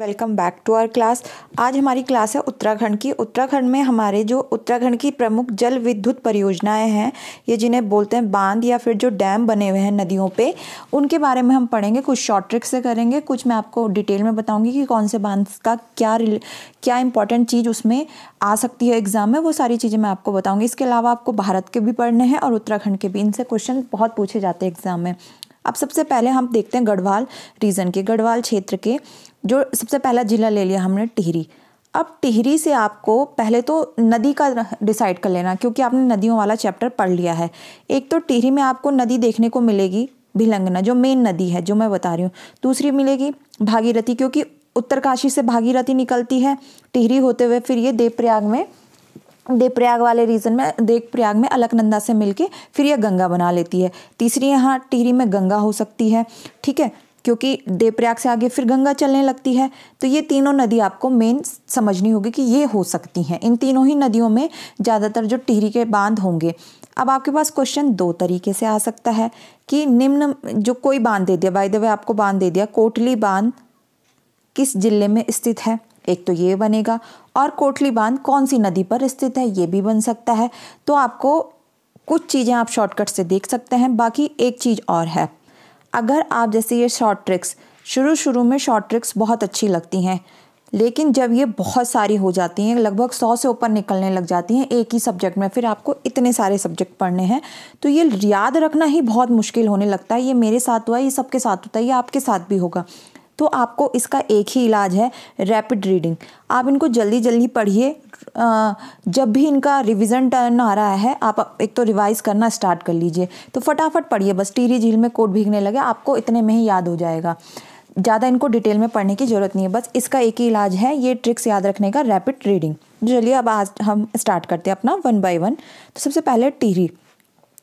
welcome back to our class आज हमारी class है उत्तराखंड की उत्तराखंड में हमारे जो उत्तराखंड की प्रमुख जल विद्युत परियोजनाएं हैं ये जिन्हें बोलते हैं बांध या फिर जो डैम बने हुए हैं नदियों पे उनके बारे में हम पढ़ेंगे कुछ शॉर्ट ट्रिक से करेंगे कुछ मैं आपको डिटेल में बताऊंगी कि कौन से बांध का क्या क्या इंपॉर्टेंट चीज़ उसमें आ सकती है एग्ज़ाम में वो सारी चीज़ें मैं आपको बताऊँगी इसके अलावा आपको भारत के भी पढ़ने हैं और उत्तराखंड के भी इनसे क्वेश्चन बहुत पूछे जाते हैं एग्ज़ाम में अब सबसे पहले हम देखते हैं गढ़वाल रीजन के गढ़वाल क्षेत्र के जो सबसे पहला ज़िला ले लिया हमने टिहरी अब टिहरी से आपको पहले तो नदी का डिसाइड कर लेना क्योंकि आपने नदियों वाला चैप्टर पढ़ लिया है एक तो टिहरी में आपको नदी देखने को मिलेगी भिलंगना जो मेन नदी है जो मैं बता रही हूँ दूसरी मिलेगी भागीरथी क्योंकि उत्तरकाशी से भागीरथी निकलती है टिहरी होते हुए फिर ये देवप्रयाग में देवप्रयाग वाले रीजन में देवप्रयाग में अलकनंदा से मिलके फिर ये गंगा बना लेती है तीसरी यहाँ टिहरी में गंगा हो सकती है ठीक है क्योंकि देवप्रयाग से आगे फिर गंगा चलने लगती है तो ये तीनों नदी आपको मेन समझनी होगी कि ये हो सकती हैं इन तीनों ही नदियों में ज़्यादातर जो टिहरी के बांध होंगे अब आपके पास क्वेश्चन दो तरीके से आ सकता है कि निम्न जो कोई बांध दे दिया बाई द आपको बांध दे दिया कोटली बांध किस जिले में स्थित है एक तो ये बनेगा और कोटली बांध कौन सी नदी पर स्थित है ये भी बन सकता है तो आपको कुछ चीज़ें आप शॉर्टकट से देख सकते हैं बाकी एक चीज़ और है अगर आप जैसे ये शॉर्ट ट्रिक्स शुरू शुरू में शॉर्ट ट्रिक्स बहुत अच्छी लगती हैं लेकिन जब ये बहुत सारी हो जाती हैं लगभग सौ से ऊपर निकलने लग जाती हैं एक ही सब्जेक्ट में फिर आपको इतने सारे सब्जेक्ट पढ़ने हैं तो ये याद रखना ही बहुत मुश्किल होने लगता है ये मेरे साथ हुआ ये सबके साथ होता है ये आपके साथ भी होगा तो आपको इसका एक ही इलाज है रैपिड रीडिंग आप इनको जल्दी जल्दी पढ़िए जब भी इनका रिविज़न टर्न आ रहा है आप एक तो रिवाइज़ करना स्टार्ट कर लीजिए तो फटाफट पढ़िए बस टीरी झील में कोट भीगने लगे आपको इतने में ही याद हो जाएगा ज़्यादा इनको डिटेल में पढ़ने की ज़रूरत नहीं है बस इसका एक ही इलाज है ये ट्रिक्स याद रखने का रैपिड रीडिंग चलिए अब आज हम स्टार्ट करते हैं अपना वन बाय वन तो सबसे पहले टिहरी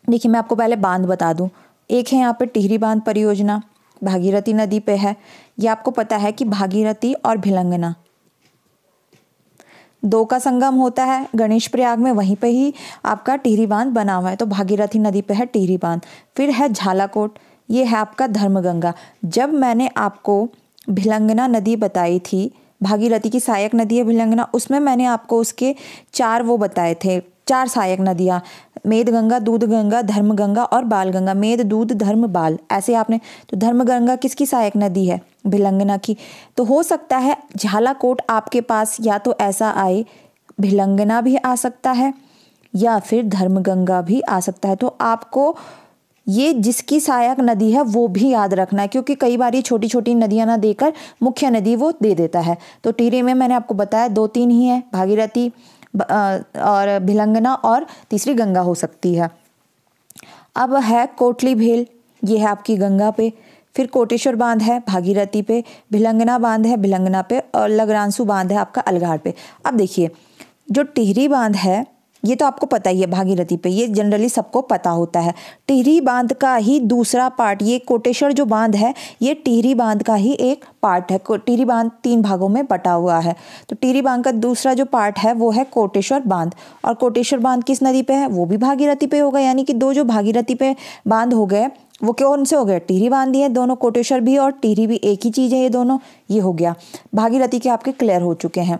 देखिए मैं आपको पहले बांध बता दूँ एक है यहाँ पे टिहरी बांध परियोजना भागीरथी नदी पे है ये आपको पता है कि भागीरथी और भिलंगना दो का संगम होता है गणेश प्रयाग में वहीं पे ही आपका टिहरी बांध बना हुआ है तो भागीरथी नदी पे है टिहरी बांध फिर है झालाकोट ये है आपका धर्मगंगा जब मैंने आपको भिलंगना नदी बताई थी भागीरथी की सहायक नदी है भिलंगना उसमें मैंने आपको उसके चार वो बताए थे चार सहायक नदियाँ मेद गंगा दूध गंगा धर्म गंगा और बाल गंगा मेद दूध धर्म बाल ऐसे आपने तो धर्म गंगा किसकी सहायक नदी है भिलंगना की तो हो सकता है झालाकोट आपके पास या तो ऐसा आए भिलंगना भी आ सकता है या फिर धर्मगंगा भी आ सकता है तो आपको ये जिसकी सहायक नदी है वो भी याद रखना है क्योंकि कई बार ये छोटी छोटी नदियाँ ना देकर मुख्य नदी वो दे देता है तो टीरे में मैंने आपको बताया दो तीन ही हैं भागीरथी और भिलंगना और तीसरी गंगा हो सकती है अब है कोटली भेल ये है आपकी गंगा पे फिर कोटेश्वर बांध है भागीरथी पे भिलंगना बांध है भिलंगना पे और लगरानसू बांध है आपका अलगाड़ पे अब देखिए जो टिहरी बांध है ये तो आपको पता ही है भागीरथी पे ये जनरली सबको पता होता है टिहरी बांध का ही दूसरा पार्ट ये कोटेश्वर जो बांध है ये टिहरी बांध का ही एक पार्ट है टिहरी बांध तीन भागों में बटा हुआ है तो टिहरी बांध का दूसरा जो पार्ट है वो है कोटेश्वर बांध और कोटेश्वर बांध किस नदी पे है वो भी भागीरथी पे होगा यानी कि दो जो भागीरथी पे बांध हो गए वो क्यों से हो गए टिहरी बांधी है दोनों कोटेश्वर भी और टिहरी भी एक ही चीज़ है ये दोनों ये हो गया भागीरथी के आपके क्लियर हो चुके हैं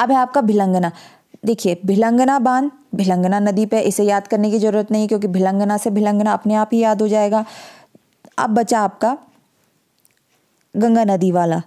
अब है आपका भिलंगना देखिए भिलंगना बांध भिलंगना नदी पे इसे याद करने की ज़रूरत नहीं क्योंकि भिलंगना से भिलंगना अपने आप ही याद हो जाएगा अब बचा आपका गंगा नदी वाला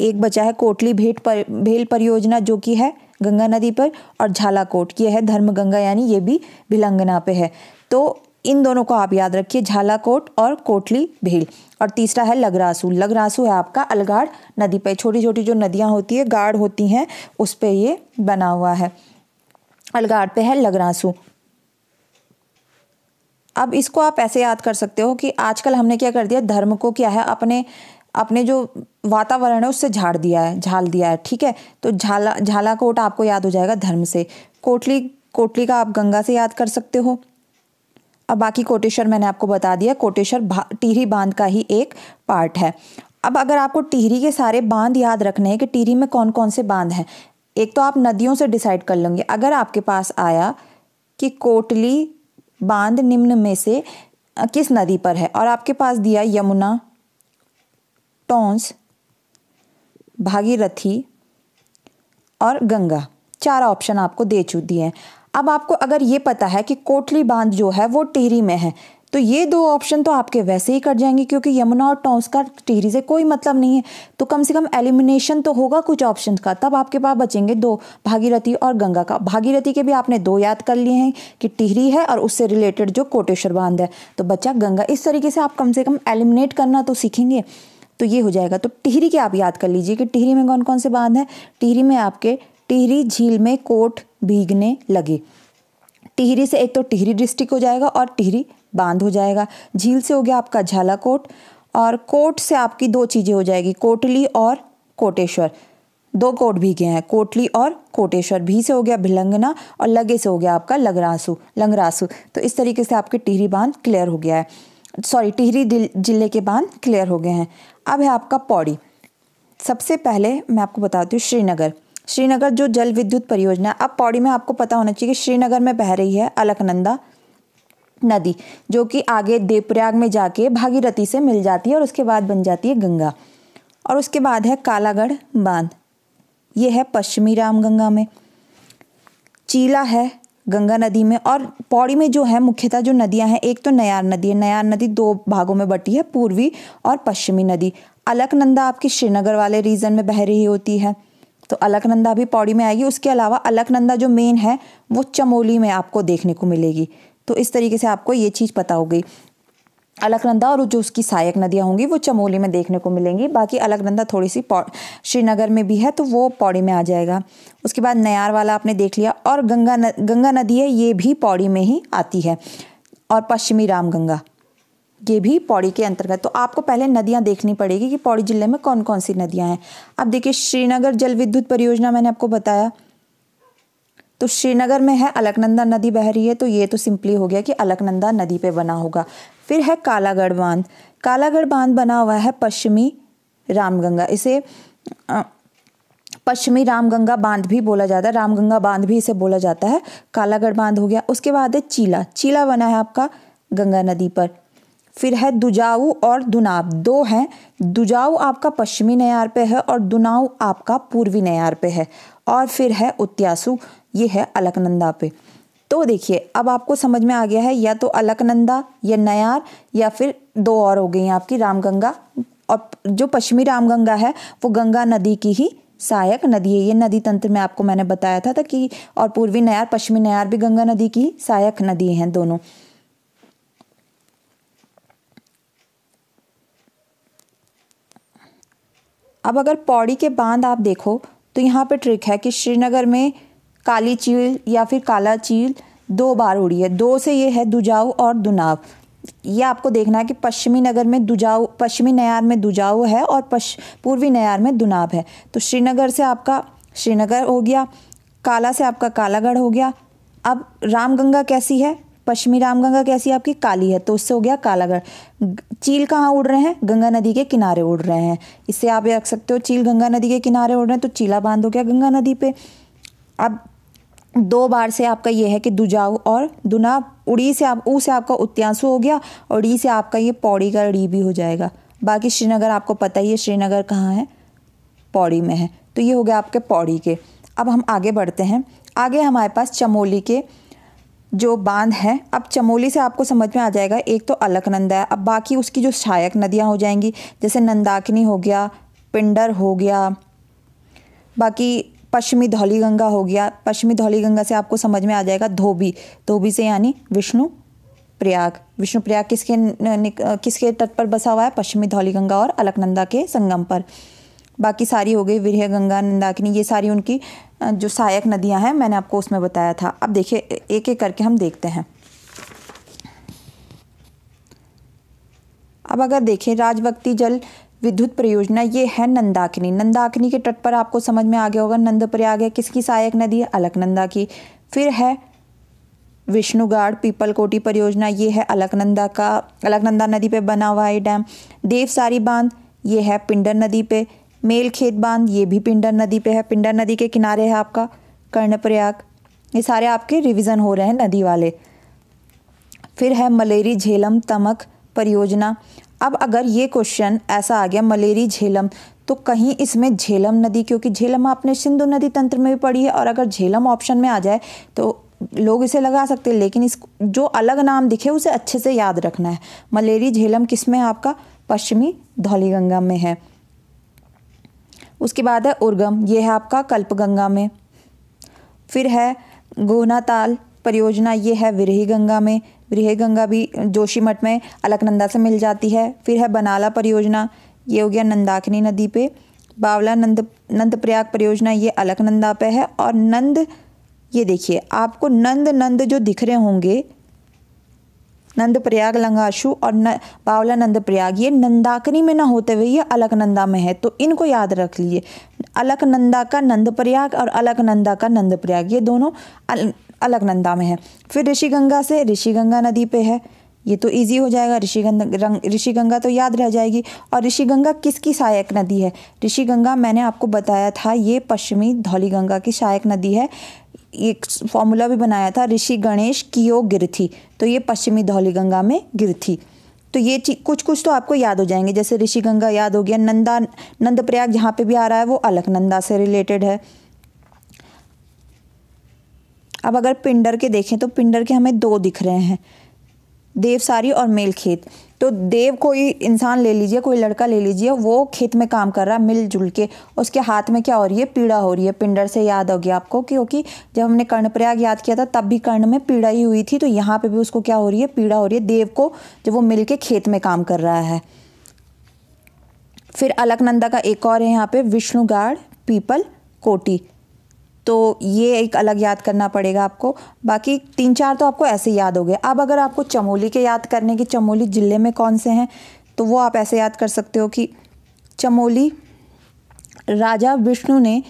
एक बचा है कोटली भेट पर भेल परियोजना जो कि है गंगा नदी पर और झालाकोट ये है धर्म गंगा यानी ये भी भिलंगना पे है तो इन दोनों को आप याद रखिए झालाकोट और कोटली भेल और तीसरा है लगरासू लगरासू है आपका अलगाड़ नदी पर छोटी छोटी जो नदियाँ होती है गाढ़ होती हैं उस पर ये बना हुआ है अलगाड़ पे है लगरासू अब इसको आप ऐसे याद कर सकते हो कि आजकल हमने क्या कर दिया धर्म को क्या है अपने अपने जो वातावरण है उससे झाड़ दिया है झाल दिया है ठीक है तो झाला झाला कोट आपको याद हो जाएगा धर्म से कोटली कोटली का आप गंगा से याद कर सकते हो अब बाकी कोटेश्वर मैंने आपको बता दिया कोटेश्वर टिहरी बांध का ही एक पार्ट है अब अगर आपको टिहरी के सारे बांध याद रखने हैं कि टिहरी में कौन कौन से बांध हैं एक तो आप नदियों से डिसाइड कर लेंगे अगर आपके पास आया कि कोटली बांध निम्न में से किस नदी पर है और आपके पास दिया यमुना टोंस भागीरथी और गंगा चार ऑप्शन आपको दे चुकी हैं अब आपको अगर ये पता है कि कोटली बांध जो है वो टिहरी में है तो ये दो ऑप्शन तो आपके वैसे ही कट जाएंगे क्योंकि यमुना और टॉन्स का टिहरी से कोई मतलब नहीं है तो कम से कम एलिमिनेशन तो होगा कुछ ऑप्शन का तब आपके पास बचेंगे दो भागीरथी और गंगा का भागीरथी के भी आपने दो याद कर लिए हैं कि टिहरी है और उससे रिलेटेड जो कोटेश्वर बांध है तो बच्चा गंगा इस तरीके से आप कम से कम एलिमिनेट करना तो सीखेंगे तो ये हो जाएगा तो टिहरी के आप याद कर लीजिए कि टिहरी में कौन कौन से बांध हैं टिहरी में आपके टिहरी झील में कोट भीगने लगे टिहरी से एक तो टिहरी डिस्ट्रिक्ट हो जाएगा और टिहरी बांध हो जाएगा झील से हो गया आपका झाला कोट और कोट से आपकी दो चीज़ें हो जाएगी कोटली और कोटेश्वर दो कोट भी गए हैं कोटली और कोटेश्वर भी से हो गया भिलंगना और लगे से हो गया आपका लगरासु लंगरासू तो इस तरीके से आपके टिहरी बांध क्लियर हो गया है सॉरी टिहरी जिले के बांध क्लियर हो गए हैं अब है आपका पौड़ी सबसे पहले मैं आपको बताती हूँ श्रीनगर श्रीनगर जो जल विद्युत परियोजना अब पौड़ी में आपको पता होना चाहिए कि श्रीनगर में बह रही है अलकनंदा नदी जो कि आगे देवप्रयाग में जाके भागीरथी से मिल जाती है और उसके बाद बन जाती है गंगा और उसके बाद है कालागढ़ बांध ये है पश्चिमी रामगंगा में चीला है गंगा नदी में और पौड़ी में जो है मुख्यतः जो नदियां हैं एक तो नयार नदी है नयार नदी दो भागों में बटी है पूर्वी और पश्चिमी नदी अलकनंदा आपकी श्रीनगर वाले रीजन में बह रही होती है तो अलकनंदा भी पौड़ी में आएगी उसके अलावा अलकनंदा जो मेन है वो चमोली में आपको देखने को मिलेगी तो इस तरीके से आपको ये चीज़ पता हो गई अलकनंदा और जो उसकी सहायक नदियाँ होंगी वो चमोली में देखने को मिलेंगी बाकी अलकनंदा थोड़ी सी श्रीनगर में भी है तो वो पौड़ी में आ जाएगा उसके बाद नयार वाला आपने देख लिया और गंगा न, गंगा नदी है ये भी पौड़ी में ही आती है और पश्चिमी रामगंगा ये भी पौड़ी के अंतर्गत तो आपको पहले नदियाँ देखनी पड़ेगी कि पौड़ी जिले में कौन कौन सी नदियाँ हैं अब देखिए श्रीनगर जल विद्युत परियोजना मैंने आपको बताया तो श्रीनगर में है अलकनंदा नदी बह रही है तो ये तो सिंपली हो गया कि अलकनंदा नदी पे बना होगा फिर है कालागढ़ बांध कालागढ़ बांध बना हुआ है पश्चिमी रामगंगा इसे पश्चिमी रामगंगा बांध भी बोला जाता है रामगंगा बांध भी इसे बोला जाता है कालागढ़ बांध हो गया उसके बाद है चीला चीला बना है आपका गंगा नदी पर फिर है दुजाऊ और दुनाब दो हैं दुजाऊ आपका पश्चिमी नयार पे है और दुनाऊ आपका पूर्वी नयार पे है और फिर है उत्यासु ये है अलकनंदा पे तो देखिए अब आपको समझ में आ गया है या तो अलकनंदा या नयार या फिर दो और हो गई हैं आपकी रामगंगा और जो पश्चिमी रामगंगा है वो गंगा नदी की ही सहायक नदी है ये नदी तंत्र में आपको मैंने बताया था, था कि और पूर्वी नयार पश्चिमी नयार भी गंगा नदी की सहायक नदी हैं दोनों अब अगर पौड़ी के बांध आप देखो तो यहाँ पे ट्रिक है कि श्रीनगर में काली चील या फिर काला चील दो बार उड़ी है दो से ये है दुजाऊ और दुनाव ये आपको देखना है कि पश्चिमी नगर में दुजाऊ पश्चिमी नयार में दुजाऊ है और पश पूर्वी नयार में दुनाव है तो श्रीनगर से आपका श्रीनगर हो गया काला से आपका कालागढ़ हो गया अब रामगंगा कैसी है पश्चिमी रामगंगा कैसी आपकी काली है तो उससे हो गया कालागढ़ चील कहाँ उड़ रहे हैं गंगा नदी के किनारे उड़ रहे हैं इससे आप रख सकते हो चील गंगा नदी के किनारे उड़ रहे हैं तो चीला बांध हो गया गंगा नदी पे अब दो बार से आपका ये है कि दुजाऊ और दुना उड़ी से आप ऊ से आपका उत्यांसु हो गया और डी से आपका ये पौड़ी का डी भी हो जाएगा बाकी श्रीनगर आपको पता ही है श्रीनगर कहाँ है पौड़ी में है तो ये हो गया आपके पौड़ी के अब हम आगे बढ़ते हैं आगे हमारे पास चमोली के जो बांध है अब चमोली से आपको समझ में आ जाएगा एक तो अलकनंदा है अब बाकी उसकी जो सहायक नदियाँ हो जाएंगी जैसे नंदाकिनी हो गया पिंडर हो गया बाकी पश्चिमी धौली गंगा हो गया पश्चिमी धौली गंगा से आपको समझ में आ जाएगा धोबी धोबी से यानी विष्णु प्रयाग विष्णु प्रयाग किसके किसके तट पर बसा हुआ है पश्चिमी धौली गंगा और अलकनंदा के संगम पर बाकी सारी हो गई विरह गंगा नंदाकिनी ये सारी उनकी जो सहायक नदियां हैं मैंने आपको उसमें बताया था अब देखिए एक एक करके हम देखते हैं अब अगर देखें राजभक्ति जल विद्युत परियोजना ये है नंदाकिनी नंदाकिनी के तट पर आपको समझ में आ गया होगा नंद प्रयाग है किसकी सहायक नदी है अलकनंदा की फिर है विष्णुगाड़ कोटी परियोजना ये है अलकनंदा का अलकनंदा नदी पे बना हुआ है डैम देवसारी बांध ये है पिंडर नदी पे मेल खेत बांध ये भी पिंडर नदी पे है पिंडर नदी के किनारे है आपका कर्णप्रयाग ये सारे आपके रिवीजन हो रहे हैं नदी वाले फिर है मलेरी झेलम तमक परियोजना अब अगर ये क्वेश्चन ऐसा आ गया मलेरी झेलम तो कहीं इसमें झेलम नदी क्योंकि झेलम आपने सिंधु नदी तंत्र में भी पढ़ी है और अगर झेलम ऑप्शन में आ जाए तो लोग इसे लगा सकते हैं लेकिन इस जो अलग नाम दिखे उसे अच्छे से याद रखना है मलेरी झेलम किस में आपका पश्चिमी धौलीगंगा में है उसके बाद है उर्गम ये है आपका कल्पगंगा में फिर है गोनाताल परियोजना ये है विरही गंगा में गृह गंगा भी जोशीमठ में अलकनंदा से मिल जाती है फिर है बनाला परियोजना ये हो गया नंदाकिनी नदी पे बावला नंद नंदप्रयाग परियोजना ये अलकनंदा पे है और नंद ये देखिए आपको नंद नंद जो दिख रहे होंगे नंद प्रयाग लंगाशु और न, बावला नंद प्रयाग ये नंदाकनी में ना होते हुए ये अलकनंदा में है तो इनको याद रख लीजिए अलकनंदा का नंद प्रयाग और अलकनंदा का नंद प्रयाग ये दोनों अलकनंदा में है फिर ऋषि गंगा से ऋषि गंगा नदी पे है ये तो इजी हो जाएगा ऋषि गंगा ऋषि गंगा तो याद रह जाएगी और ऋषि गंगा किसकी सहायक नदी है ऋषि गंगा मैंने आपको बताया था ये पश्चिमी धौली गंगा की सहायक नदी है एक फॉर्मूला भी बनाया था ऋषि गणेश कियो गिरथी तो ये पश्चिमी धौली गंगा में गिरथी तो ये कुछ कुछ तो आपको याद हो जाएंगे जैसे ऋषि गंगा याद हो गया नंदा नंदप्रयाग जहाँ पे भी आ रहा है वो अलकनंदा से रिलेटेड है अब अगर पिंडर के देखें तो पिंडर के हमें दो दिख रहे हैं देवसारी और मेल खेत तो देव कोई इंसान ले लीजिए कोई लड़का ले लीजिए वो खेत में काम कर रहा है मिलजुल के उसके हाथ में क्या हो रही है पीड़ा हो रही है पिंडर से याद हो गया आपको क्योंकि जब हमने कर्णप्रयाग याद किया था तब भी कर्ण में पीड़ा ही हुई थी तो यहाँ पे भी उसको क्या हो रही है पीड़ा हो रही है देव को जब वो मिल के खेत में काम कर रहा है फिर अलकनंदा का एक और है यहाँ पे विष्णुगाड़ पीपल कोटी तो ये एक अलग याद करना पड़ेगा आपको बाकी तीन चार तो आपको ऐसे याद हो गए अब अगर आपको चमोली के याद करने के चमोली ज़िले में कौन से हैं तो वो आप ऐसे याद कर सकते हो कि चमोली राजा विष्णु ने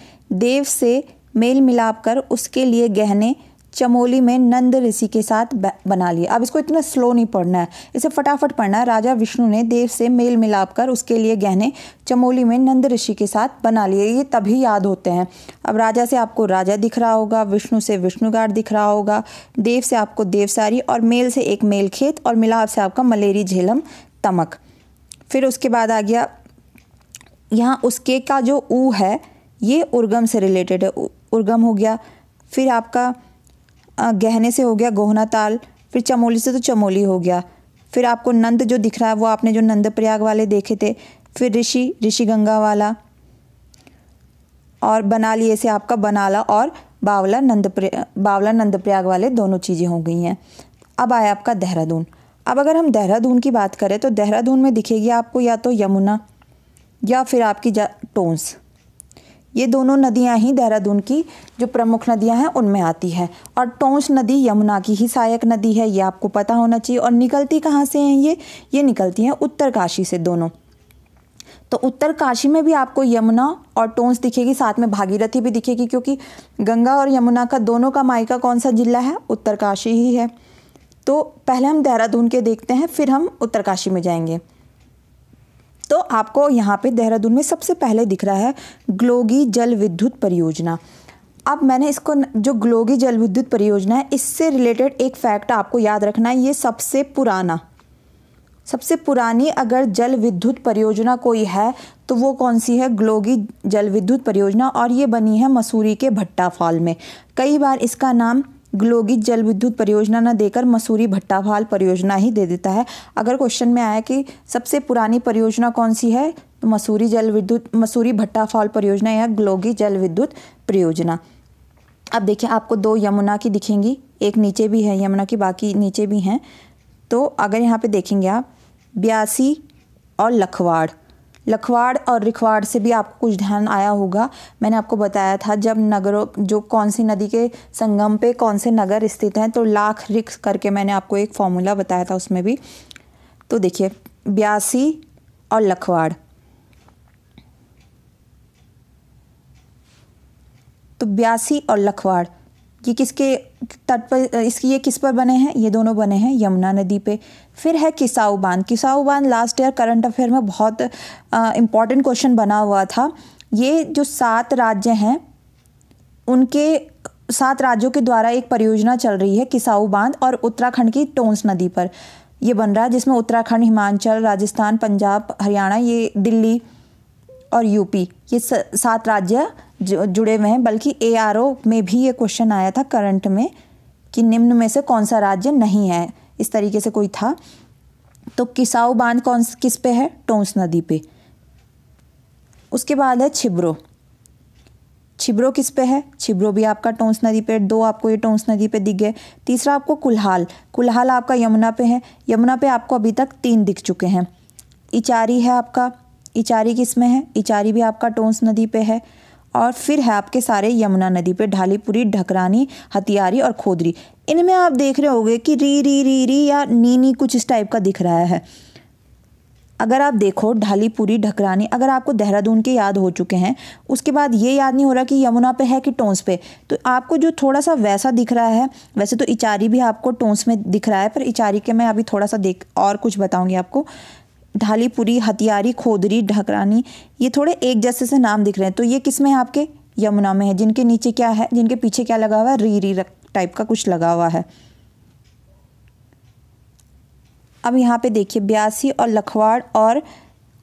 देव से मेल मिलाप कर उसके लिए गहने चमोली में नंद ऋषि के साथ बना लिया अब इसको इतना स्लो नहीं पढ़ना है इसे फटाफट पढ़ना है राजा विष्णु ने देव से मेल मिलाप कर उसके लिए गहने चमोली में नंद ऋषि के साथ बना लिए ये तभी याद होते हैं अब राजा से आपको राजा दिख रहा होगा विष्णु से विष्णुगार दिख रहा होगा देव से आपको देवसारी और मेल से एक मेल खेत और मिलाप से आपका मलेरी झेलम तमक फिर उसके बाद आ गया यहाँ उसके का जो ऊ है ये उर्गम से रिलेटेड है उर्गम हो गया फिर आपका गहने से हो गया गोहना ताल फिर चमोली से तो चमोली हो गया फिर आपको नंद जो दिख रहा है वो आपने जो नंद प्रयाग वाले देखे थे फिर ऋषि ऋषि गंगा वाला और बनाली ऐसे आपका बनाला और बावला नंद बावला नंद प्रयाग वाले दोनों चीज़ें हो गई हैं अब आया आपका देहरादून अब अगर हम देहरादून की बात करें तो देहरादून में दिखेगी आपको या तो यमुना या फिर आपकी टोंस ये दोनों नदियाँ ही देहरादून की जो प्रमुख नदियाँ हैं उनमें आती है और टोंस नदी यमुना की ही सहायक नदी है ये आपको पता होना चाहिए और निकलती कहाँ से हैं ये ये निकलती हैं उत्तरकाशी से दोनों तो उत्तरकाशी में भी आपको यमुना और टोंस दिखेगी साथ में भागीरथी भी दिखेगी क्योंकि गंगा और यमुना का दोनों का मायका कौन सा जिला है उत्तरकाशी ही है तो पहले हम देहरादून के देखते हैं फिर हम उत्तरकाशी में जाएंगे तो आपको यहाँ पे देहरादून में सबसे पहले दिख रहा है ग्लोगी जल विद्युत परियोजना अब मैंने इसको जो ग्लोगी जल विद्युत परियोजना है इससे रिलेटेड एक फैक्ट आपको याद रखना है ये सबसे पुराना सबसे पुरानी अगर जल विद्युत परियोजना कोई है तो वो कौन सी है ग्लोगी जल विद्युत परियोजना और ये बनी है मसूरी के भट्टा फॉल में कई बार इसका नाम ग्लोगित जल विद्युत परियोजना न देकर मसूरी भट्टाभाल परियोजना ही दे देता है अगर क्वेश्चन में आया कि सबसे पुरानी परियोजना कौन सी है तो मसूरी जल विद्युत मसूरी भट्टाफाल परियोजना या ग्लोगी जल विद्युत परियोजना अब देखिए आपको दो यमुना की दिखेंगी एक नीचे भी है यमुना की बाकी नीचे भी हैं तो अगर यहाँ पे देखेंगे आप ब्यासी और लखवाड़ लखवाड़ और रिखवाड़ से भी आपको कुछ ध्यान आया होगा मैंने आपको बताया था जब नगरों जो कौन सी नदी के संगम पे कौन से नगर स्थित हैं तो लाख रिख करके मैंने आपको एक फॉर्मूला बताया था उसमें भी तो देखिए ब्यासी और लखवाड़ तो ब्यासी और लखवाड़ कि किसके तट पर इसकी ये किस पर बने हैं ये दोनों बने हैं यमुना नदी पे फिर है किसाऊ बांध किसाऊ बांध लास्ट ईयर करंट अफेयर में बहुत इम्पॉर्टेंट क्वेश्चन बना हुआ था ये जो सात राज्य हैं उनके सात राज्यों के द्वारा एक परियोजना चल रही है किसाऊ बांध और उत्तराखंड की टोंस नदी पर ये बन रहा है जिसमें उत्तराखंड हिमाचल राजस्थान पंजाब हरियाणा ये दिल्ली और यूपी ये सात राज्य जुड़े हुए हैं बल्कि ए में भी ये क्वेश्चन आया था करंट में कि निम्न में से कौन सा राज्य नहीं है इस तरीके से कोई था तो किसाऊ बांध कौन किस पे है टोंस नदी पे उसके बाद है छिब्रो छिब्रो किस पे है छिब्रो भी आपका टोंस नदी पे दो आपको ये टोंस नदी पे दिख गए तीसरा आपको कुल्हाल कुल्हाल आपका यमुना पे है यमुना पे आपको अभी तक तीन दिख चुके हैं इचारी है आपका इचारी किस में है इचारी भी आपका टोंस नदी पे है और फिर है आपके सारे यमुना नदी पे ढालीपुरी ढकरानी हथियारी और खोदरी इनमें आप देख रहे होंगे कि री री री री या नी नी कुछ इस टाइप का दिख रहा है अगर आप देखो ढालीपुरी ढकरानी अगर आपको देहरादून के याद हो चुके हैं उसके बाद ये याद नहीं हो रहा कि यमुना पे है कि टोंस पे तो आपको जो थोड़ा सा वैसा दिख रहा है वैसे तो इचारी भी आपको टोंस में दिख रहा है पर इचारी के मैं अभी थोड़ा सा देख और कुछ बताऊंगी आपको ढालीपुरी हथियारी खोदरी ढकरानी ये थोड़े एक जैसे से नाम दिख रहे हैं तो ये किस में है आपके यमुना में है जिनके नीचे क्या है जिनके पीछे क्या लगा हुआ है री री टाइप का कुछ लगा हुआ है अब यहाँ पे देखिए ब्यासी और लखवाड़ और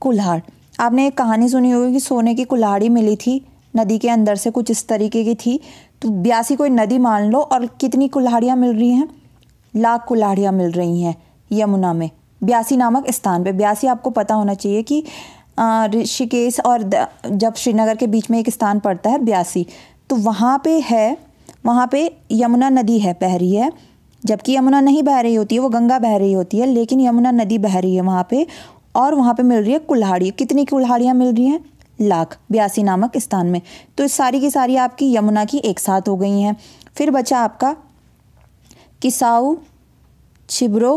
कुल्हाड़ आपने एक कहानी सुनी होगी कि सोने की कुल्हाड़ी मिली थी नदी के अंदर से कुछ इस तरीके की थी तो ब्यासी कोई नदी मान लो और कितनी कुल्हाड़ियाँ मिल रही हैं लाख कुल्हाड़ियाँ मिल रही हैं यमुना में ब्यासी नामक स्थान पे ब्यासी आपको पता होना चाहिए कि ऋषिकेश और जब श्रीनगर के बीच में एक स्थान पड़ता है ब्यासी तो वहाँ पे है वहाँ पे यमुना नदी है बह रही है जबकि यमुना नहीं बह रही होती है वो गंगा बह रही होती है लेकिन यमुना नदी बह रही है वहाँ पे और वहाँ पे मिल रही है कुल्हाड़ी कितनी कुल्हाड़ियाँ मिल रही हैं लाख बयासी नामक स्थान में तो इस सारी की सारी आपकी यमुना की एक साथ हो गई हैं फिर बचा आपका किसाऊ छिबरो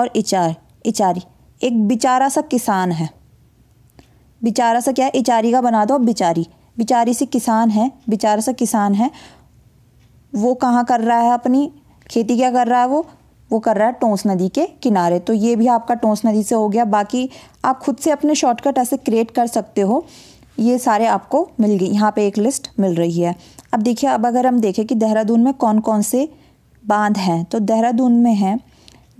और इचार इचारी एक बेचारा सा किसान है बेचारा सा क्या है इचारी का बना दो बिचारी बिचारी से किसान है बेचारा सा किसान है वो कहाँ कर रहा है अपनी खेती क्या कर रहा है वो वो कर रहा है टोंस नदी के किनारे तो ये भी आपका टोंस नदी से हो गया बाकी आप खुद से अपने शॉर्टकट ऐसे क्रिएट कर सकते हो ये सारे आपको मिल गए यहाँ पे एक लिस्ट मिल रही है अब देखिए अब अगर हम देखें कि देहरादून में कौन कौन से बांध हैं तो देहरादून में हैं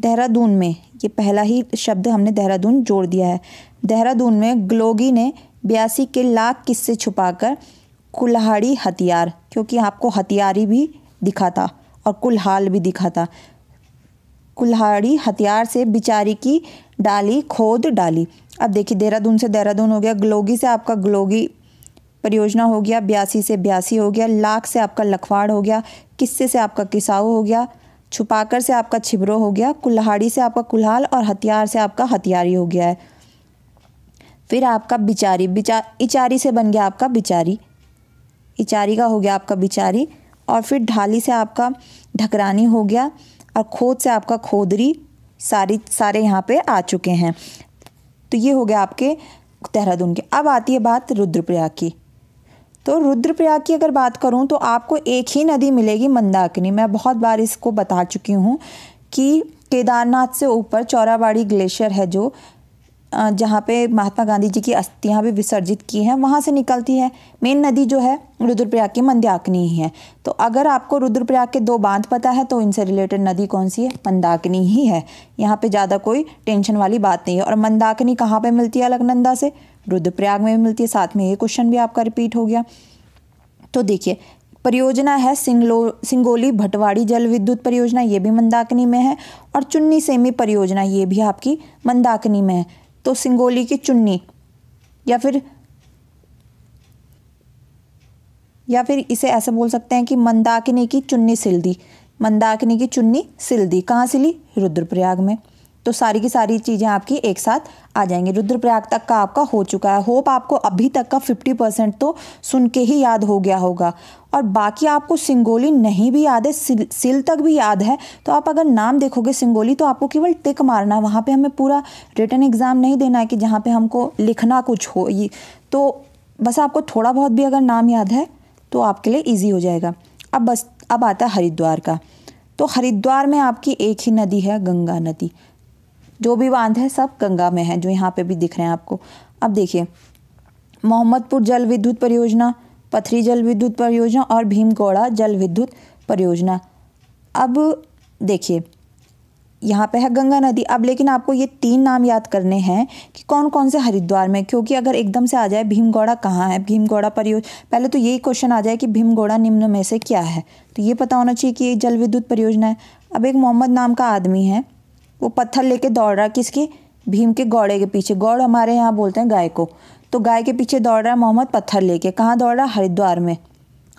देहरादून में ये पहला ही शब्द हमने देहरादून जोड़ दिया है देहरादून में ग्लोगी ने बयासी के लाख किस्से छुपाकर कुल्हाड़ी हथियार क्योंकि आपको हथियारी भी दिखा था और कुल्हाल भी दिखा था कुल्हाड़ी हथियार से बिचारी की डाली खोद डाली अब देखिए देहरादून से देहरादून हो गया ग्लोगी से आपका ग्लोगी परियोजना हो गया बयासी से बयासी हो गया लाख से आपका लखवाड़ हो गया किस्से से आपका किसाऊ हो गया छुपाकर से आपका छिबरो हो गया कुल्हाड़ी से आपका कुल्हाल और हथियार से आपका हथियारी हो गया है फिर आपका बिचारी बिचा इचारी से बन गया आपका बिचारी इचारी का हो गया आपका बिचारी और फिर ढाली से आपका ढकरानी हो गया और खोद से आपका खोदरी सारी सारे यहाँ पे आ चुके हैं तो ये हो गया आपके देहरादून के अब आती है बात रुद्रप्रयाग की तो रुद्रप्रयाग की अगर बात करूँ तो आपको एक ही नदी मिलेगी मंदाकिनी मैं बहुत बार इसको बता चुकी हूँ कि केदारनाथ से ऊपर चौराबाड़ी ग्लेशियर है जो जहाँ पे महात्मा गांधी जी की अस्थियाँ भी विसर्जित की हैं वहाँ से निकलती है मेन नदी जो है रुद्रप्रयाग की मंदाकिनी ही है तो अगर आपको रुद्रप्रयाग के दो बांध पता है तो इनसे रिलेटेड नदी कौन सी है मंदाकिनी ही है यहाँ पे ज़्यादा कोई टेंशन वाली बात नहीं है और मंदाकिनी कहाँ पे मिलती है अलकनंदा से रुद्रप्रयाग में भी मिलती है साथ में ये क्वेश्चन भी आपका रिपीट हो गया तो देखिए परियोजना है सिंगलो सिंगोली भटवाड़ी जल विद्युत परियोजना ये भी मंदाकिनी में है और चुन्नी सेमी परियोजना ये भी आपकी मंदाकिनी में है तो सिंगोली की चुन्नी या फिर या फिर इसे ऐसे बोल सकते हैं कि मंदाकिनी की चुन्नी सिल दी मंदाकिनी की चुन्नी सिल दी कहाँ सिली रुद्रप्रयाग में तो सारी की सारी चीज़ें आपकी एक साथ आ जाएंगी रुद्रप्रयाग तक का आपका हो चुका है होप आपको अभी तक का फिफ्टी परसेंट तो सुन के ही याद हो गया होगा और बाकी आपको सिंगोली नहीं भी याद है सिल, सिल तक भी याद है तो आप अगर नाम देखोगे सिंगोली तो आपको केवल टिक मारना है वहाँ पर हमें पूरा रिटर्न एग्ज़ाम नहीं देना है कि जहाँ पर हमको लिखना कुछ हो ये तो बस आपको थोड़ा बहुत भी अगर नाम याद है तो आपके लिए ईजी हो जाएगा अब बस अब आता है हरिद्वार का तो हरिद्वार में आपकी एक ही नदी है गंगा नदी जो भी बांध है सब गंगा में है जो यहाँ पे भी दिख रहे हैं आपको अब देखिए मोहम्मदपुर जल विद्युत परियोजना पथरी जल विद्युत परियोजना और भीमगौड़ा जल विद्युत परियोजना अब देखिए यहाँ पे है गंगा नदी अब लेकिन आपको ये तीन नाम याद करने हैं कि कौन कौन से हरिद्वार में क्योंकि अगर एकदम से आ जाए भीमगौड़ा कहाँ है भीमगौड़ा परियोजना पहले तो यही क्वेश्चन आ जाए कि भीमगौड़ा निम्न में से क्या है तो ये पता होना चाहिए कि ये जल विद्युत परियोजना है अब एक मोहम्मद नाम का आदमी है वो पत्थर लेके दौड़ रहा किसके भीम के गौड़े के पीछे गौड़ हमारे यहाँ बोलते हैं गाय को तो गाय के पीछे दौड़ रहा है मोहम्मद पत्थर लेके कहाँ दौड़ रहा हरिद्वार में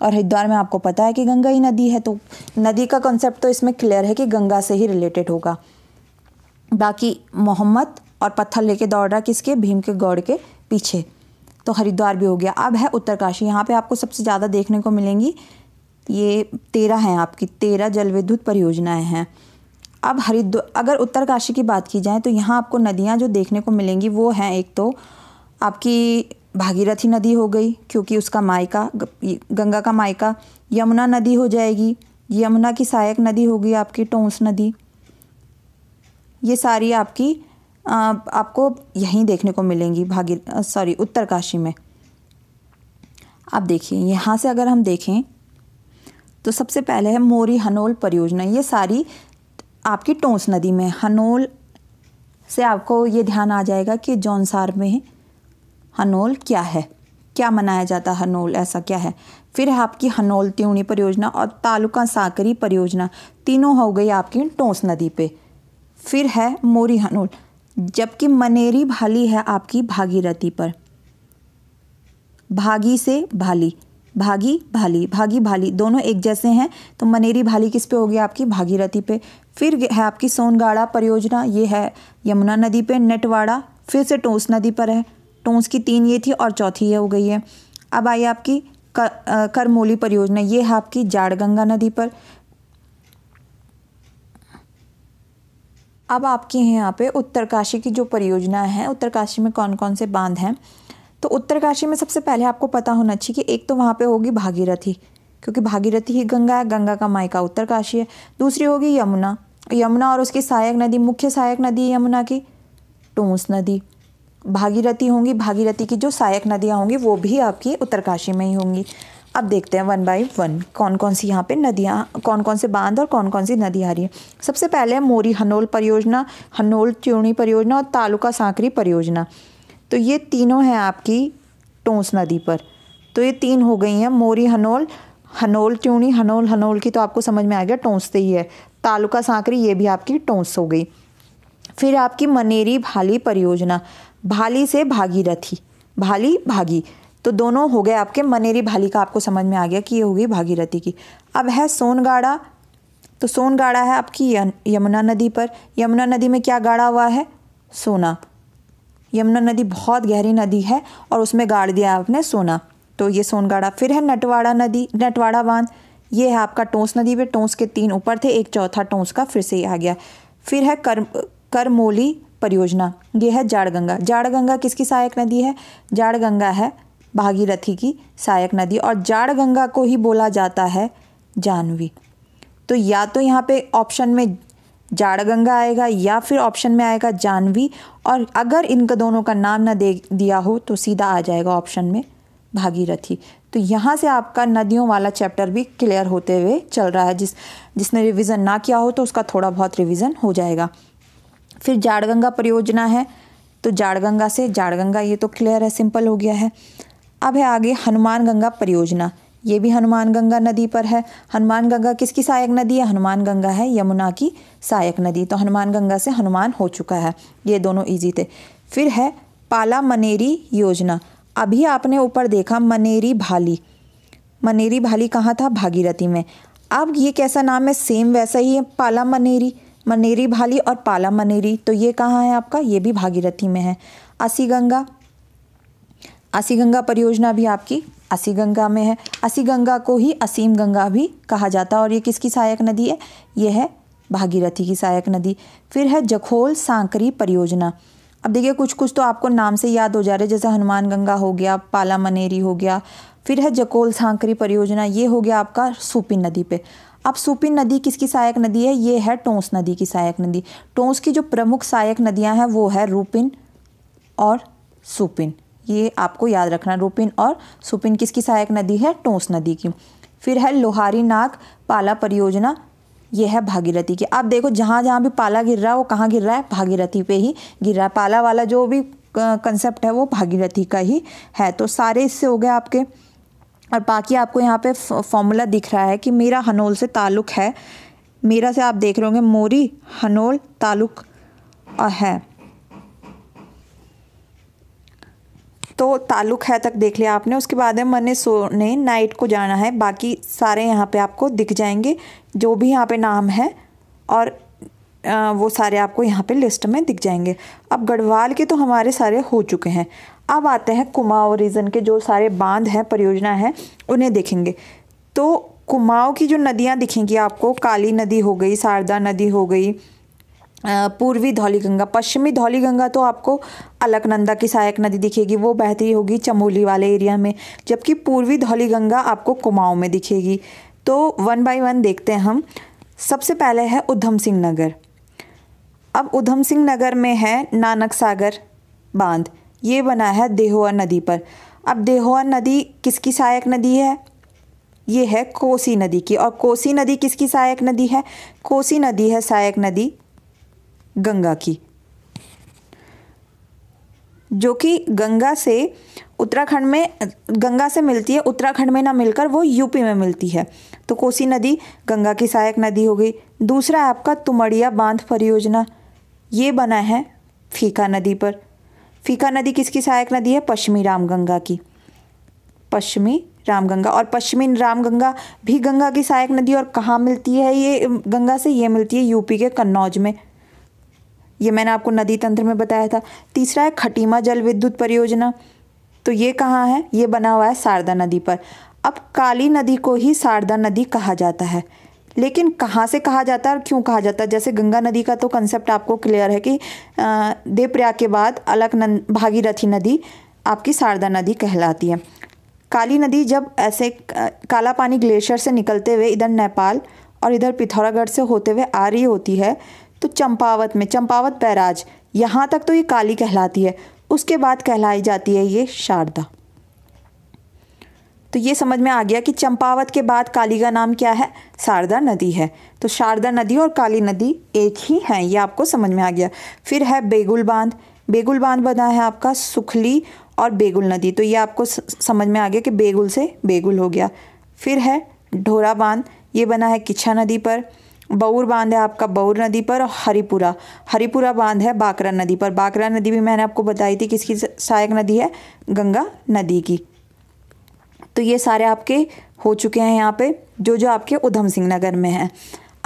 और हरिद्वार में आपको पता है कि गंगा ही नदी है तो नदी का कॉन्सेप्ट तो इसमें क्लियर है कि गंगा से ही रिलेटेड होगा बाकी मोहम्मद और पत्थर लेके दौड़ रहा किसके भीम के गौड़ के पीछे तो हरिद्वार भी हो गया अब है उत्तरकाशी यहाँ पे आपको सबसे ज़्यादा देखने को मिलेंगी ये तेरह हैं आपकी तेरह जल विद्युत परियोजनाएं हैं अब हरिद्वार अगर उत्तरकाशी की बात की जाए तो यहाँ आपको नदियाँ जो देखने को मिलेंगी वो हैं एक तो आपकी भागीरथी नदी हो गई क्योंकि उसका मायका गंगा का मायका यमुना नदी हो जाएगी यमुना की सहायक नदी होगी आपकी टोंस नदी ये सारी आपकी आ, आपको यहीं देखने को मिलेंगी भागी सॉरी उत्तरकाशी में आप देखिए यहाँ से अगर हम देखें तो सबसे पहले है मोरी हनोल परियोजना ये सारी आपकी टोंस नदी में हनोल से आपको ये ध्यान आ जाएगा कि जौनसार में हनोल क्या है क्या मनाया जाता है हनोल ऐसा क्या है फिर है आपकी हनोल त्यूणी परियोजना और तालुका साकरी परियोजना तीनों हो गई आपकी टोंस नदी पे फिर है मोरी हनोल जबकि मनेरी भाली है आपकी भागीरथी पर भागी से भाली भागी भाली भागी भाली दोनों एक जैसे हैं तो मनेरी भाली किस पे होगी आपकी भागीरथी पे फिर है आपकी सोनगाड़ा परियोजना ये है यमुना नदी पे नेटवाड़ा फिर से टोंस नदी पर है टोंस की तीन ये थी और चौथी ये हो गई है अब आई आपकी करमोली परियोजना ये है आपकी जाड़गंगा नदी पर अब आपके यहाँ पे उत्तरकाशी की जो परियोजना है उत्तरकाशी में कौन कौन से बांध हैं तो उत्तरकाशी में सबसे पहले आपको पता होना चाहिए कि एक तो वहाँ पे होगी भागीरथी क्योंकि भागीरथी ही गंगा है गंगा का मायका उत्तरकाशी है दूसरी होगी यमुना यमुना और उसकी सहायक नदी मुख्य सहायक नदी है यमुना की टोंस नदी भागीरथी होंगी भागीरथी की जो सहायक नदियाँ होंगी वो भी आपकी उत्तरकाशी में ही होंगी अब देखते हैं वन बाई वन कौन कौन सी यहाँ पे नदियाँ कौन कौन से बांध और कौन कौन सी नदी आ रही है सबसे पहले है मोरी हनोल परियोजना हनोल त्यूणी परियोजना और तालुका सांकरी परियोजना तो ये तीनों हैं आपकी टोंस नदी पर तो ये तीन हो गई हैं मोरी हनोल हनोल ट्यूणी हनोल हनोल की तो आपको समझ में आ गया टोंसते ही है तालुका सांकरी ये भी आपकी टोंस हो गई फिर आपकी मनेरी भाली परियोजना भाली से भागीरथी भाली भागी तो दोनों हो गए आपके मनेरी भाली का आपको समझ में आ गया कि ये होगी भागीरथी की अब है सोनगाड़ा तो सोनगाड़ा है आपकी यमुना नदी पर यमुना नदी में क्या गाड़ा हुआ है सोना यमुना नदी बहुत गहरी नदी है और उसमें गाड़ दिया आपने सोना तो ये सोनगाड़ा फिर है नटवाड़ा नदी नटवाड़ा बांध ये है आपका टोंस नदी पे टोंस के तीन ऊपर थे एक चौथा टोंस का फिर से आ गया फिर है कर करमोली परियोजना ये है जाड़गंगा जाड़गंगा किसकी सहायक नदी है जाड़गंगा है भागीरथी की सहायक नदी और जाड़गंगा को ही बोला जाता है जानवी तो या तो यहाँ पे ऑप्शन में जाड़गंगा आएगा या फिर ऑप्शन में आएगा जानवी और अगर इनका दोनों का नाम ना दे दिया हो तो सीधा आ जाएगा ऑप्शन में भागीरथी तो यहाँ से आपका नदियों वाला चैप्टर भी क्लियर होते हुए चल रहा है जिस जिसने रिवीजन ना किया हो तो उसका थोड़ा बहुत रिवीजन हो जाएगा फिर जाड़गंगा परियोजना है तो जाड़गंगा से जाड़गंगा ये तो क्लियर है सिंपल हो गया है अब है आगे हनुमान गंगा परियोजना ये भी हनुमान गंगा नदी पर है हनुमान गंगा किसकी सहायक नदी है हनुमान गंगा है यमुना की सहायक नदी तो हनुमान गंगा से हनुमान हो चुका है ये दोनों ईजी थे फिर है पाला मनेरी योजना अभी आपने ऊपर देखा मनेरी भाली मनेरी भाली कहाँ था भागीरथी में अब ये कैसा नाम है सेम वैसा ही है पाला मनेरी मनेरी भाली और पाला मनेरी तो ये कहाँ है आपका ये भी भागीरथी में है असी गंगा असी गंगा परियोजना भी आपकी असी गंगा में है असी गंगा को ही असीम गंगा भी कहा जाता है और ये किसकी सहायक नदी है ये है भागीरथी की सहायक नदी फिर है जखोल सांकरी परियोजना अब देखिए कुछ कुछ तो आपको नाम से याद हो जा रहे जैसे हनुमान गंगा हो गया पाला मनेरी हो गया फिर है जकोल सांकरी परियोजना ये हो गया आपका सुपिन नदी पे अब सुपिन नदी किसकी सहायक नदी है ये है टोंस नदी की सहायक नदी टोंस की जो प्रमुख सहायक नदियां हैं वो है रूपिन और सुपिन ये आपको याद रखना रूपिन और सुपिन किसकी सहायक नदी है टोंस नदी की फिर है लोहारी नाग पाला परियोजना ये है भागीरथी की आप देखो जहाँ जहाँ भी पाला गिर रहा है वो कहाँ गिर रहा है भागीरथी पे ही गिर रहा है पाला वाला जो भी कंसेप्ट है वो भागीरथी का ही है तो सारे इससे हो गए आपके और बाकी आपको यहाँ पे फॉर्मूला दिख रहा है कि मेरा हनोल से ताल्लुक़ है मेरा से आप देख रहे होंगे मोरी हनोल ताल्लुक़ है तो ताल्लुक है तक देख लिया आपने उसके बाद में मैंने सोने नाइट को जाना है बाकी सारे यहाँ पे आपको दिख जाएंगे जो भी यहाँ पे नाम है और वो सारे आपको यहाँ पे लिस्ट में दिख जाएंगे अब गढ़वाल के तो हमारे सारे हो चुके हैं अब आते हैं कुमाऊँ रीजन के जो सारे बांध हैं परियोजना है उन्हें देखेंगे तो कुमाऊँ की जो नदियाँ दिखेंगी आपको काली नदी हो गई शारदा नदी हो गई पूर्वी धौली गंगा पश्चिमी धौली गंगा तो आपको अलकनंदा की सहायक नदी दिखेगी वो बहती होगी चमोली वाले एरिया में जबकि पूर्वी धौली गंगा आपको कुमाऊँ में दिखेगी तो वन बाय वन देखते हैं हम सबसे पहले है उधम सिंह नगर अब उधम सिंह नगर में है नानक सागर बांध ये बना है देहोआ नदी पर अब देहोआ नदी किसकी सहायक नदी है ये है कोसी नदी की और कोसी नदी किसकी सहायक नदी है कोसी नदी है सहायक नदी गंगा की जो कि गंगा से उत्तराखंड में गंगा से मिलती है उत्तराखंड में ना मिलकर वो यूपी में मिलती है तो कोसी नदी गंगा की सहायक नदी हो गई दूसरा आपका तुमड़िया बांध परियोजना ये बना है फीका नदी पर फीका नदी किसकी सहायक नदी है पश्चिमी रामगंगा की पश्चिमी रामगंगा और पश्चिमी रामगंगा भी गंगा की सहायक नदी और कहाँ मिलती है ये गंगा से ये मिलती है यूपी के कन्नौज में ये मैंने आपको नदी तंत्र में बताया था तीसरा है खटीमा जल विद्युत परियोजना तो ये कहाँ है ये बना हुआ है शारदा नदी पर अब काली नदी को ही शारदा नदी कहा जाता है लेकिन कहाँ से कहा जाता है और क्यों कहा जाता है जैसे गंगा नदी का तो कंसेप्ट आपको क्लियर है कि देवप्रयाग के बाद अलग भागीरथी नदी आपकी शारदा नदी कहलाती है काली नदी जब ऐसे काला पानी ग्लेशियर से निकलते हुए इधर नेपाल और इधर पिथौरागढ़ से होते हुए आ रही होती है तो चंपावत में चंपावत बैराज यहाँ तक तो ये काली कहलाती है उसके बाद कहलाई जाती है ये शारदा तो ये समझ में आ गया कि चंपावत के बाद काली का नाम क्या है शारदा नदी है तो शारदा नदी और काली नदी एक ही हैं ये आपको समझ में आ गया फिर है बेगुल बांध बेगुल बांध बना है आपका सुखली और बेगुल नदी तो ये आपको समझ में आ गया कि बेगुल से बेगुल हो गया फिर है ढोरा बांध ये बना है किच्छा नदी पर बऊर बांध है आपका बऊर नदी पर और हरिपुरा हरिपुरा बांध है बाकरा नदी पर बाकरा नदी भी मैंने आपको बताई थी किसकी सहायक नदी है गंगा नदी की तो ये सारे आपके हो चुके हैं यहाँ पे जो जो आपके उधम सिंह नगर में हैं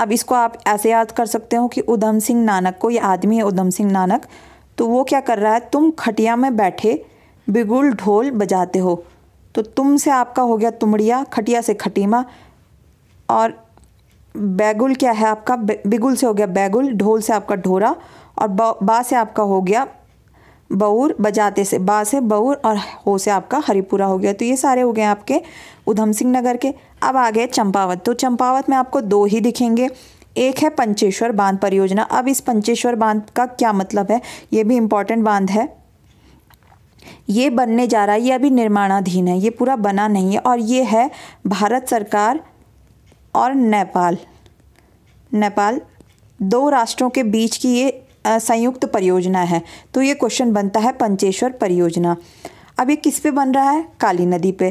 अब इसको आप ऐसे याद कर सकते हो कि उधम सिंह नानक को ये आदमी है उधम सिंह नानक तो वो क्या कर रहा है तुम खटिया में बैठे बिगुल ढोल बजाते हो तो तुम से आपका हो गया तुमड़िया खटिया से खटीमा और बैगुल क्या है आपका बिगुल से हो गया बैगुल ढोल से आपका ढोरा और बा से आपका हो गया बऊर बजाते से बा से बऊर और हो से आपका हरिपुरा हो गया तो ये सारे हो गए आपके उधम सिंह नगर के अब आ गए चंपावत तो चंपावत में आपको दो ही दिखेंगे एक है पंचेश्वर बांध परियोजना अब इस पंचेश्वर बांध का क्या मतलब है ये भी इम्पोर्टेंट बांध है ये बनने जा रहा है ये अभी निर्माणाधीन है ये पूरा बना नहीं है और ये है भारत सरकार और नेपाल नेपाल दो राष्ट्रों के बीच की ये संयुक्त परियोजना है तो ये क्वेश्चन बनता है पंचेश्वर परियोजना अब ये किस पे बन रहा है काली नदी पे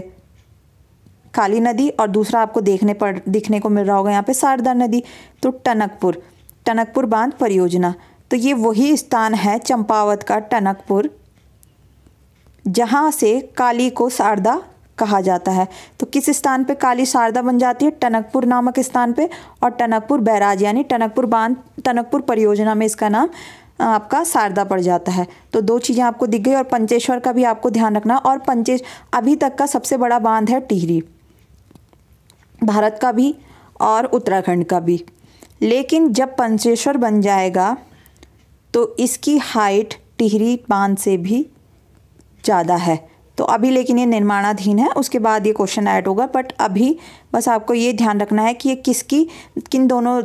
काली नदी और दूसरा आपको देखने पड़ दिखने को मिल रहा होगा यहाँ पे शारदा नदी तो टनकपुर टनकपुर बांध परियोजना तो ये वही स्थान है चंपावत का टनकपुर जहाँ से काली को शारदा कहा जाता है तो किस स्थान पे काली शारदा बन जाती है टनकपुर नामक स्थान पे और टनकपुर बैराज यानी टनकपुर बांध टनकपुर परियोजना में इसका नाम आपका शारदा पड़ जाता है तो दो चीज़ें आपको दिख गई और पंचेश्वर का भी आपको ध्यान रखना और पंचेश अभी तक का सबसे बड़ा बांध है टिहरी भारत का भी और उत्तराखंड का भी लेकिन जब पंचेश्वर बन जाएगा तो इसकी हाइट टिहरी बांध से भी ज़्यादा है तो अभी लेकिन ये निर्माणाधीन है उसके बाद ये क्वेश्चन ऐड होगा बट अभी बस आपको ये ध्यान रखना है कि ये किसकी किन दोनों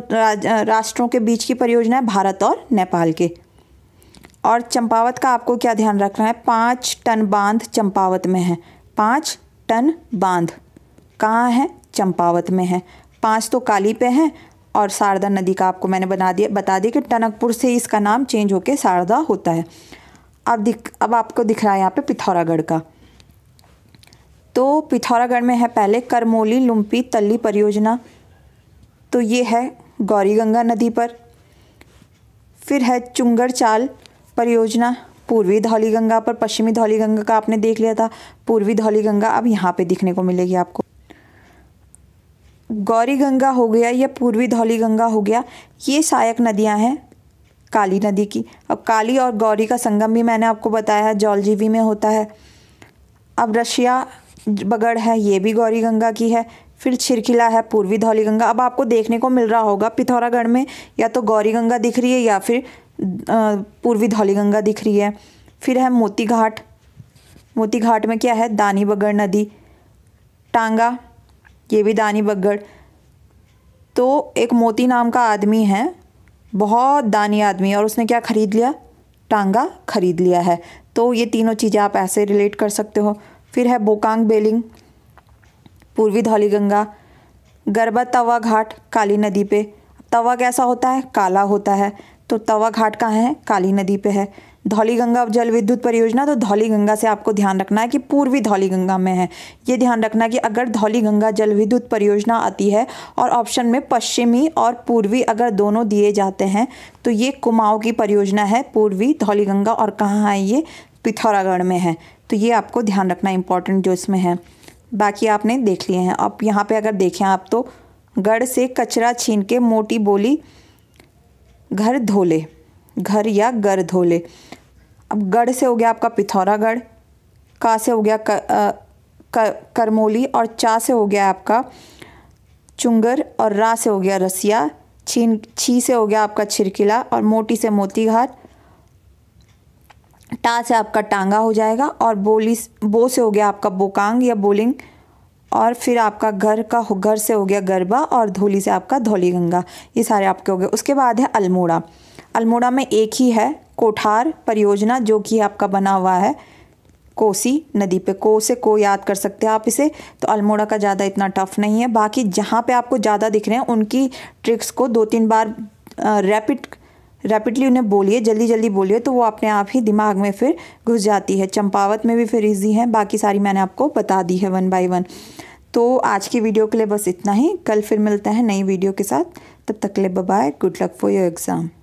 राष्ट्रों के बीच की परियोजना है भारत और नेपाल के और चंपावत का आपको क्या ध्यान रखना है पाँच टन बांध चंपावत में है पाँच टन बांध कहाँ है चंपावत में है पाँच तो काली पे हैं और शारदा नदी का आपको मैंने बना दिया बता दिया कि टनकपुर से इसका नाम चेंज होकर शारदा होता है अब दिख अब आपको दिख रहा है यहाँ पे पिथौरागढ़ का तो पिथौरागढ़ में है पहले करमोली लुम्पी तल्ली परियोजना तो ये है गौरी गंगा नदी पर फिर है चुंगर चाल परियोजना पूर्वी धौली गंगा पर पश्चिमी धौली गंगा का आपने देख लिया था पूर्वी धौली गंगा अब यहाँ पे दिखने को मिलेगी आपको गौरी गंगा हो गया या पूर्वी धौली गंगा हो गया ये सहायक नदियाँ हैं काली नदी की अब काली और गौरी का संगम भी मैंने आपको बताया जौलजीवी में होता है अब रशिया बगड़ है ये भी गौरी गंगा की है फिर छिरकिला है पूर्वी धौली गंगा अब आपको देखने को मिल रहा होगा पिथौरागढ़ में या तो गौरी गंगा दिख रही है या फिर पूर्वी धौली गंगा दिख रही है फिर है मोती घाट मोती घाट में क्या है दानी बगड़ नदी टांगा ये भी दानी बगड़ तो एक मोती नाम का आदमी है बहुत दानी आदमी और उसने क्या ख़रीद लिया टांगा ख़रीद लिया है तो ये तीनों चीज़ें आप ऐसे रिलेट कर सकते हो फिर है बोकांग बेलिंग पूर्वी धौली गंगा गरबा तवा घाट काली नदी पे तवा कैसा होता है काला होता है तो तवा घाट कहाँ है काली नदी पे है धौलीगंगा जल विद्युत परियोजना तो धौली गंगा से आपको ध्यान रखना है कि पूर्वी धौली गंगा में है ये ध्यान रखना कि अगर धौली गंगा जल विद्युत परियोजना आती है और ऑप्शन में पश्चिमी और पूर्वी अगर दोनों दिए जाते हैं तो ये कुमाऊँ की परियोजना है पूर्वी धौली गंगा और कहाँ है ये पिथौरागढ़ में है तो ये आपको ध्यान रखना इम्पॉर्टेंट जो इसमें है बाकी आपने देख लिए हैं अब यहाँ पे अगर देखें आप तो गढ़ से कचरा छीन के मोटी बोली घर धोले घर या गढ़ धोले अब गढ़ से हो गया आपका पिथौरागढ़ का से हो गया करमोली और चा से हो गया आपका चुंगर और रा से हो गया रसिया छीन छी से हो गया आपका छिरकिला और मोटी से मोती घाट टा से आपका टांगा हो जाएगा और बोली बो से हो गया आपका बोकांग या बोलिंग और फिर आपका घर का घर से हो गया गरबा और धोली से आपका धोली गंगा ये सारे आपके हो गए उसके बाद है अल्मोड़ा अल्मोड़ा में एक ही है कोठार परियोजना जो कि आपका बना हुआ है कोसी नदी पे को से को याद कर सकते हैं आप इसे तो अल्मोड़ा का ज़्यादा इतना टफ नहीं है बाकी जहाँ पे आपको ज़्यादा दिख रहे हैं उनकी ट्रिक्स को दो तीन बार रैपिड रैपिडली उन्हें बोलिए जल्दी जल्दी बोलिए तो वो अपने आप ही दिमाग में फिर घुस जाती है चंपावत में भी फिर ईजी है बाकी सारी मैंने आपको बता दी है वन बाय वन तो आज की वीडियो के लिए बस इतना ही कल फिर मिलते हैं नई वीडियो के साथ तब तक ले bye good luck for your exam